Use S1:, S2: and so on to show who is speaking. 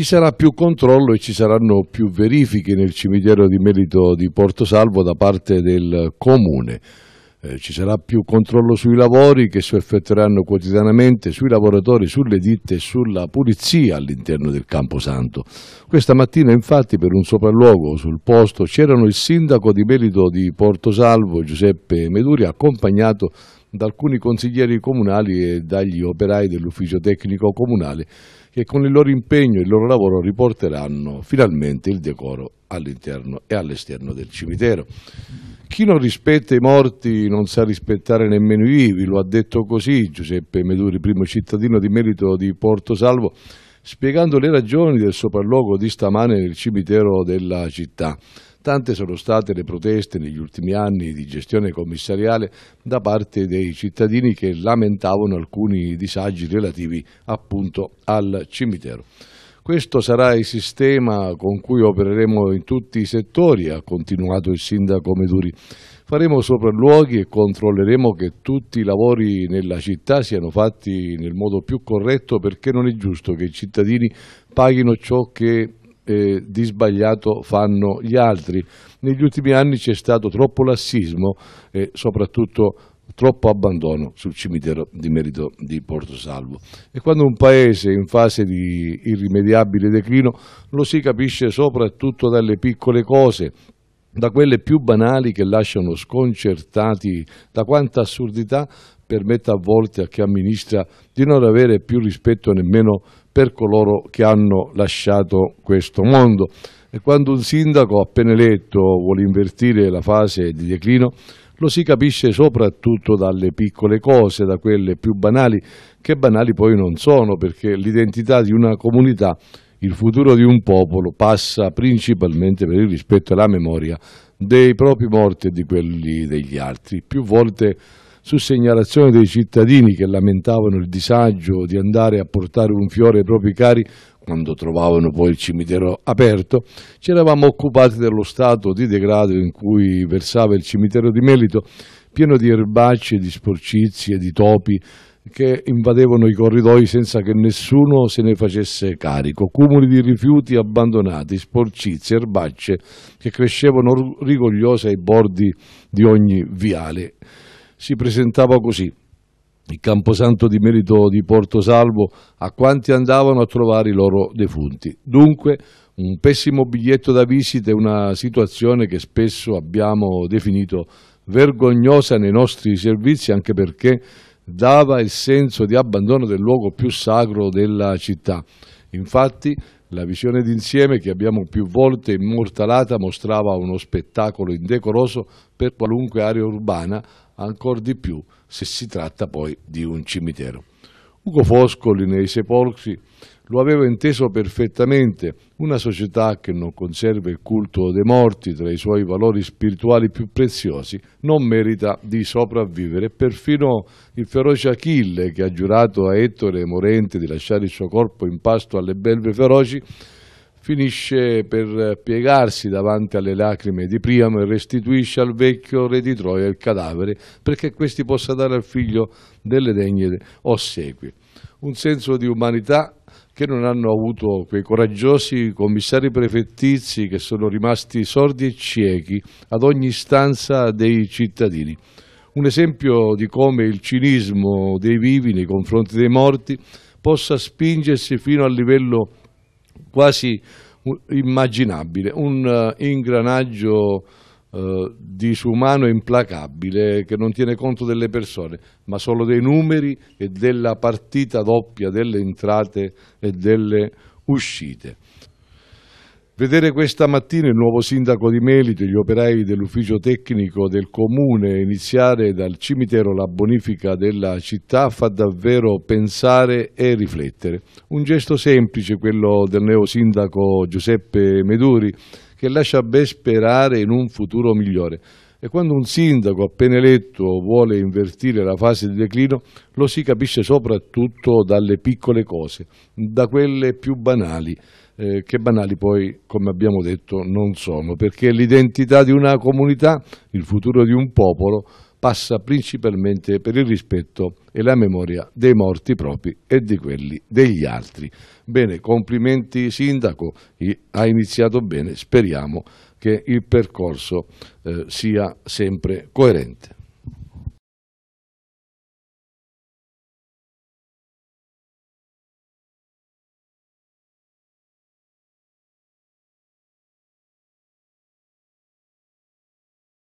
S1: ci sarà più controllo e ci saranno più verifiche nel cimitero di merito di Porto Salvo da parte del comune eh, ci sarà più controllo sui lavori che si effettueranno quotidianamente sui lavoratori, sulle ditte e sulla pulizia all'interno del Camposanto. Questa mattina infatti per un sopralluogo sul posto c'erano il sindaco di merito di Porto Salvo Giuseppe Meduri accompagnato da alcuni consiglieri comunali e dagli operai dell'ufficio tecnico comunale che con il loro impegno e il loro lavoro riporteranno finalmente il decoro all'interno e all'esterno del cimitero. Chi non rispetta i morti non sa rispettare nemmeno i vivi, lo ha detto così Giuseppe Meduri, primo cittadino di merito di Porto Salvo, spiegando le ragioni del sopralluogo di stamane nel cimitero della città. Tante sono state le proteste negli ultimi anni di gestione commissariale da parte dei cittadini che lamentavano alcuni disagi relativi appunto al cimitero. Questo sarà il sistema con cui opereremo in tutti i settori, ha continuato il sindaco Meduri. Faremo sopralluoghi e controlleremo che tutti i lavori nella città siano fatti nel modo più corretto perché non è giusto che i cittadini paghino ciò che eh, di sbagliato fanno gli altri. Negli ultimi anni c'è stato troppo lassismo e soprattutto troppo abbandono sul cimitero di merito di Porto Salvo. E quando un paese è in fase di irrimediabile declino lo si capisce soprattutto dalle piccole cose, da quelle più banali che lasciano sconcertati da quanta assurdità permette a volte a chi amministra di non avere più rispetto nemmeno per coloro che hanno lasciato questo mondo. E quando un sindaco appena eletto vuole invertire la fase di declino, lo si capisce soprattutto dalle piccole cose, da quelle più banali, che banali poi non sono, perché l'identità di una comunità, il futuro di un popolo passa principalmente per il rispetto alla memoria dei propri morti e di quelli degli altri. Più volte su segnalazione dei cittadini che lamentavano il disagio di andare a portare un fiore ai propri cari, quando trovavano poi il cimitero aperto, ci eravamo occupati dello stato di degrado in cui versava il cimitero di Melito, pieno di erbacce, di sporcizie, di topi che invadevano i corridoi senza che nessuno se ne facesse carico, cumuli di rifiuti abbandonati, sporcizie, erbacce che crescevano rigogliose ai bordi di ogni viale. Si presentava così il Camposanto di Merito di Porto Salvo a quanti andavano a trovare i loro defunti. Dunque un pessimo biglietto da visita è una situazione che spesso abbiamo definito vergognosa nei nostri servizi anche perché dava il senso di abbandono del luogo più sacro della città. Infatti la visione d'insieme che abbiamo più volte immortalata mostrava uno spettacolo indecoroso per qualunque area urbana, ancor di più se si tratta poi di un cimitero. Ugo Foscoli nei sepolcri lo aveva inteso perfettamente, una società che non conserva il culto dei morti tra i suoi valori spirituali più preziosi non merita di sopravvivere. Perfino il feroce Achille, che ha giurato a Ettore Morente di lasciare il suo corpo in pasto alle belve feroci, finisce per piegarsi davanti alle lacrime di Priamo e restituisce al vecchio re di Troia il cadavere perché questi possa dare al figlio delle degne ossequie. Un senso di umanità che non hanno avuto quei coraggiosi commissari prefettizi che sono rimasti sordi e ciechi ad ogni istanza dei cittadini. Un esempio di come il cinismo dei vivi nei confronti dei morti possa spingersi fino al livello quasi immaginabile, un eh, ingranaggio eh, disumano e implacabile che non tiene conto delle persone, ma solo dei numeri e della partita doppia delle entrate e delle uscite. Vedere questa mattina il nuovo sindaco di Melito e gli operai dell'ufficio tecnico del comune iniziare dal cimitero la bonifica della città fa davvero pensare e riflettere. Un gesto semplice quello del neo sindaco Giuseppe Meduri che lascia ben sperare in un futuro migliore. E quando un sindaco appena eletto vuole invertire la fase di declino, lo si capisce soprattutto dalle piccole cose, da quelle più banali, eh, che banali poi, come abbiamo detto, non sono, perché l'identità di una comunità, il futuro di un popolo, passa principalmente per il rispetto e la memoria dei morti propri e di quelli degli altri. Bene, complimenti sindaco, ha iniziato bene, speriamo che il percorso eh, sia sempre coerente.